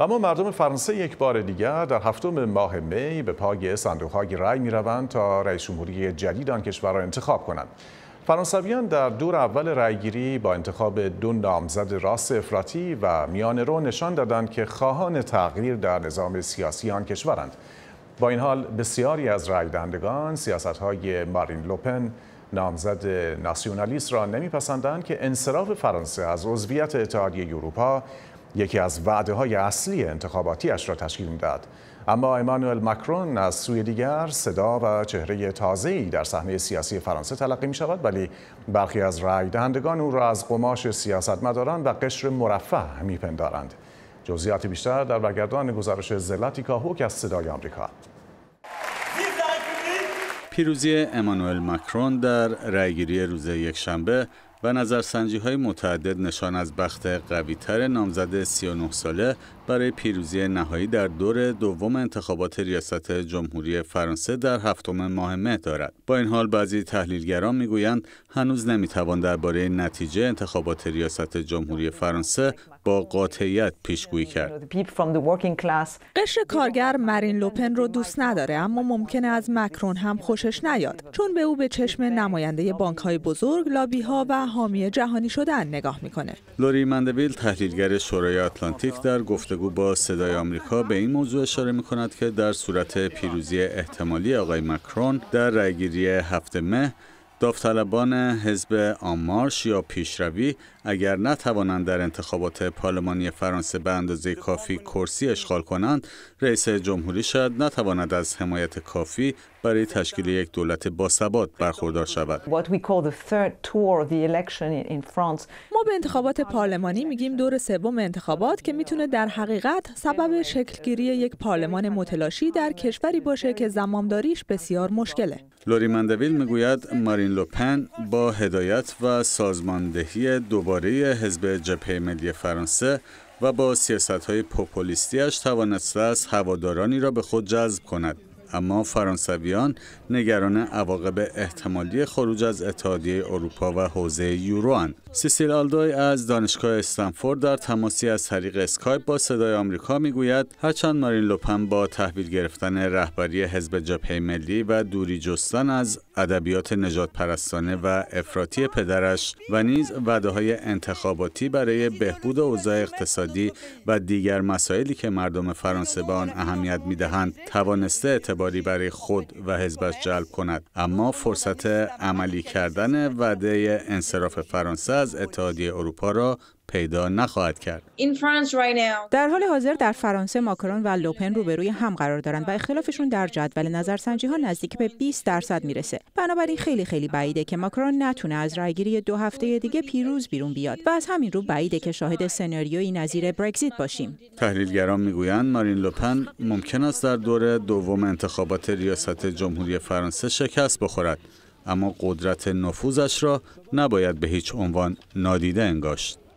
اما مردم فرانسه یک بار دیگر در هفتم ماه می به پای صندوقهای رای می روند تا رئیس جمهوری جدید آن کشور را انتخاب کنند. فرانسویان در دور اول رایگیری با انتخاب دو نامزد راست افراطی و میان رو نشان دادند که خواهان تغییر در نظام سیاسی آن کشورند. با این حال بسیاری از رای دهندگان های مارین لوپن نامزد ناسیونالیست را نمیپسندند که انصراف فرانسه از عضویت اتحادیه اروپا یکی از وعده های اصلی انتخاباتیش را تشکیل داد. اما ایمانوئل مکرون از سوی دیگر صدا و چهره تازه‌ای در صحنه سیاسی فرانسه تلقی می شود ولی برخی از رای دهندگان او را از قماش سیاستمداران و قشر مرفه می پندارند. جزئیات بیشتر در برگردان گزارش زلاتی کاهوک از صدای آمریکا. پیروزی امانوئل مکرون در رایگیری روز یکشنبه و نظرسنجی های متعدد نشان از بخت قویتر نامزد 39 ساله برای پیروزی نهایی در دور دوم انتخابات ریاست جمهوری فرانسه در هفتم ماه مه دارد با این حال بعضی تحلیلگران میگویند هنوز نمیتوان درباره نتیجه انتخابات ریاست جمهوری فرانسه با قاطعیت پیشگویی کرد قشر کارگر مارین لوپن رو دوست نداره اما ممکن از مکرون هم خوشش نیاد چون به او به چشم نماینده بانک های بزرگ لابی ها و حامی جهانی شدن نگاه میکنه لوری مندویل تحلیلگر شورای آتلانتیک در گفته گفتگو با صدای آمریکا به این موضوع اشاره می کند که در صورت پیروزی احتمالی آقای مکرون در رأیگیری هفته مه داوطلبان حزب آمارش یا پیشروی اگر نتوانند در انتخابات پارلمانی فرانسه به اندازه کافی کرسی اشغال کنند رئیس جمهوری شاید نتواند از حمایت کافی برای تشکیل یک دولت با ثبات برخوردار شود. ما به انتخابات پارلمانی میگیم دور سوم انتخابات که میتونه در حقیقت سبب شکلگیری یک پارلمان متلاشی در کشوری باشه که زمامداریش بسیار مشکله. لوری مندویل میگوید مارین لوپن با هدایت و سازماندهی دوباره حزب جبهه ملی فرانسه و با سیاست های پوپولیستیش توانسته است هوادارانی را به خود جذب کند. اما فرانسویان نگران عواقب احتمالی خروج از اتحادیه اروپا و حوزه یورو اند. سیسیل آلدوی از دانشگاه استنفورد در تماسی از طریق اسکایپ با صدای آمریکا میگوید هرچند مارین لوپن با تحویل گرفتن رهبری حزب جبهه ملی و دوری جستن از ادبیات نجات پرستانه و افراطی پدرش و نیز وعده های انتخاباتی برای بهبود اوضاع اقتصادی و دیگر مسائلی که مردم فرانسه به آن اهمیت میدهند توانسته اعتباری برای خود و حزبش جلب کند اما فرصت عملی کردن وعده انصراف فرانسه از اتحادیه اروپا را پیدا نخواهد کرد. در حال حاضر در فرانسه ماکرون و لوپن روبروی هم قرار دارند و اختلافشون در جدول نظرسنجی ها نزدیک به 20 درصد میرسه. بنابراین خیلی خیلی بعیده که ماکرون نتونه از رأیگیری دو هفته دیگه پیروز بیرون بیاد و از همین رو بعیده که شاهد سناریوی نظیر برگزیت باشیم. تحلیلگران میگویند مارین لوپن ممکن است در دور دوم انتخابات ریاست جمهوری فرانسه شکست بخورد. اما قدرت نفوذش را نباید به هیچ عنوان نادیده انگاشت.